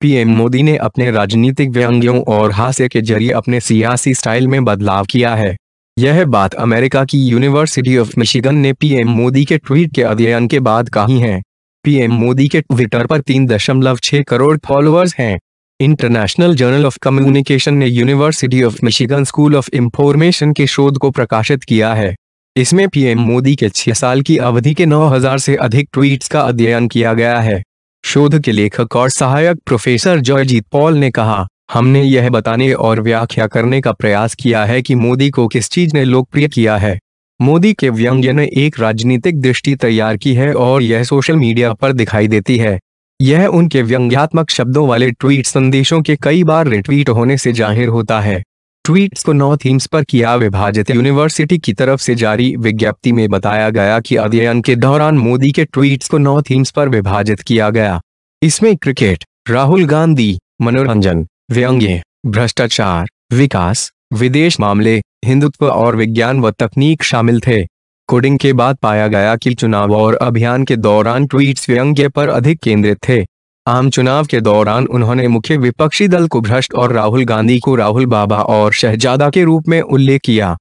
PM हम्म। मोदी ने अपने राजनीतिक व्यंग्यों और हास्य के जरिए अपने सियासी स्टाइल में बदलाव किया है यह बात अमेरिका की यूनिवर्सिटी ऑफ मिशिगन ने पीएम मोदी के ट्वीट के अध्ययन के बाद कही है पीएम मोदी के ट्विटर पर तीन दशमलव छह करोड़ फॉलोअर्स हैं इंटरनेशनल जर्नल ऑफ कम्युनिकेशन ने university of Michigan school of information के शोध को प्रकाशित किया है इसमें पीएम मोदी के छह साल की अवधि के 9000 से अधिक ट्वीट्स का अध्ययन किया गया है शोध के लेखक और सहायक प्रोफेसर जॉयजीत पॉल ने कहा हमने यह बताने और व्याख्या करने का प्रयास किया है कि मोदी को किस चीज ने लोकप्रिय किया है मोदी के व्यंग्य ने एक राजनीतिक दृष्टि तैयार की है और यह सोशल मीडिया पर दिखाई देती है यह उनके व्यंग्यात्मक शब्दों वाले ट्वीट संदेशों के कई बार रिट्वीट होने से जाहिर होता है ट्वीट्स को नौ थीम्स पर किया विभाजित यूनिवर्सिटी की तरफ से जारी विज्ञप्ति में बताया गया कि अध्ययन के दौरान मोदी के ट्वीट्स को नौ थीम्स पर विभाजित किया गया इसमें क्रिकेट राहुल गांधी मनोरंजन व्यंग्य भ्रष्टाचार विकास विदेश मामले हिंदुत्व और विज्ञान व तकनीक शामिल थे कोडिंग के बाद पाया गया कि चुनाव और अभियान के दौरान ट्वीट्स व्यंग्य पर अधिक केंद्रित थे आम चुनाव के दौरान उन्होंने मुख्य विपक्षी दल को भ्रष्ट और राहुल गांधी को राहुल बाबा और शहजादा के रूप में उल्लेख किया